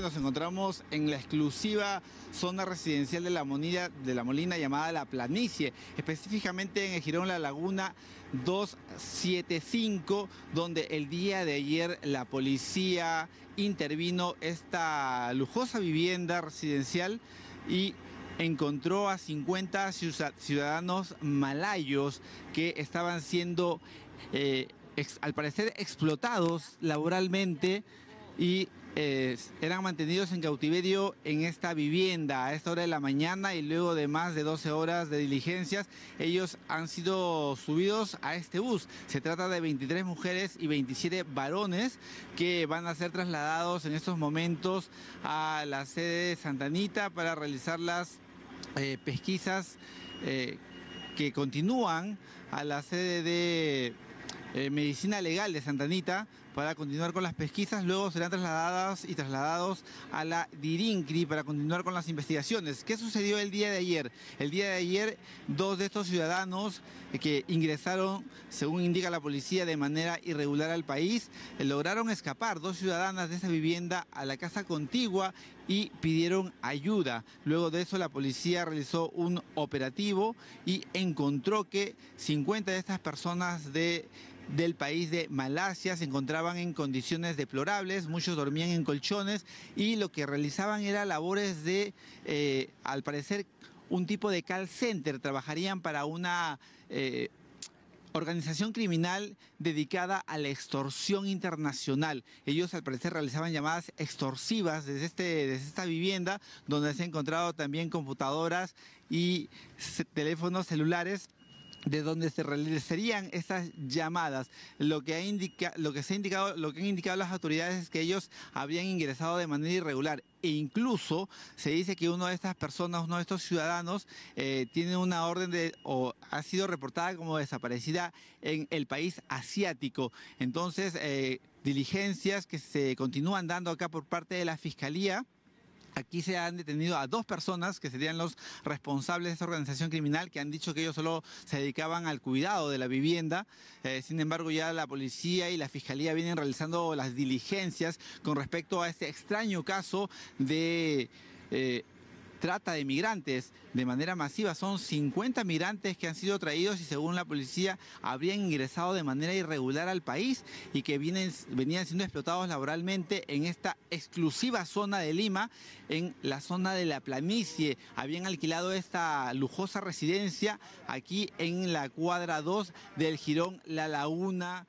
Nos encontramos en la exclusiva zona residencial de la, Molina, de la Molina llamada La Planicie, específicamente en el Girón La Laguna 275, donde el día de ayer la policía intervino esta lujosa vivienda residencial y encontró a 50 ciudadanos malayos que estaban siendo, eh, al parecer, explotados laboralmente y eran mantenidos en cautiverio en esta vivienda a esta hora de la mañana y luego de más de 12 horas de diligencias, ellos han sido subidos a este bus. Se trata de 23 mujeres y 27 varones que van a ser trasladados en estos momentos a la sede de Santanita para realizar las eh, pesquisas eh, que continúan a la sede de eh, medicina Legal de Santanita para continuar con las pesquisas. Luego serán trasladadas y trasladados a la Dirincri para continuar con las investigaciones. ¿Qué sucedió el día de ayer? El día de ayer, dos de estos ciudadanos eh, que ingresaron, según indica la policía, de manera irregular al país, eh, lograron escapar, dos ciudadanas de esa vivienda, a la casa contigua y pidieron ayuda. Luego de eso, la policía realizó un operativo y encontró que 50 de estas personas de del país de Malasia se encontraban en condiciones deplorables, muchos dormían en colchones y lo que realizaban era labores de, eh, al parecer, un tipo de call center, trabajarían para una... Eh, organización criminal dedicada a la extorsión internacional. Ellos al parecer realizaban llamadas extorsivas desde, este, desde esta vivienda, donde se han encontrado también computadoras y teléfonos celulares de donde se realizarían esas llamadas. Lo que, ha lo que se ha indicado, lo que han indicado las autoridades es que ellos habían ingresado de manera irregular. E incluso se dice que uno de estas personas, uno de estos ciudadanos, eh, tiene una orden de o ha sido reportada como desaparecida en el país asiático. Entonces, eh, diligencias que se continúan dando acá por parte de la Fiscalía. Aquí se han detenido a dos personas que serían los responsables de esta organización criminal que han dicho que ellos solo se dedicaban al cuidado de la vivienda. Eh, sin embargo, ya la policía y la fiscalía vienen realizando las diligencias con respecto a este extraño caso de... Eh, trata de migrantes de manera masiva. Son 50 migrantes que han sido traídos y según la policía habrían ingresado de manera irregular al país y que vienen, venían siendo explotados laboralmente en esta exclusiva zona de Lima, en la zona de la planicie. Habían alquilado esta lujosa residencia aquí en la cuadra 2 del Girón La Laguna.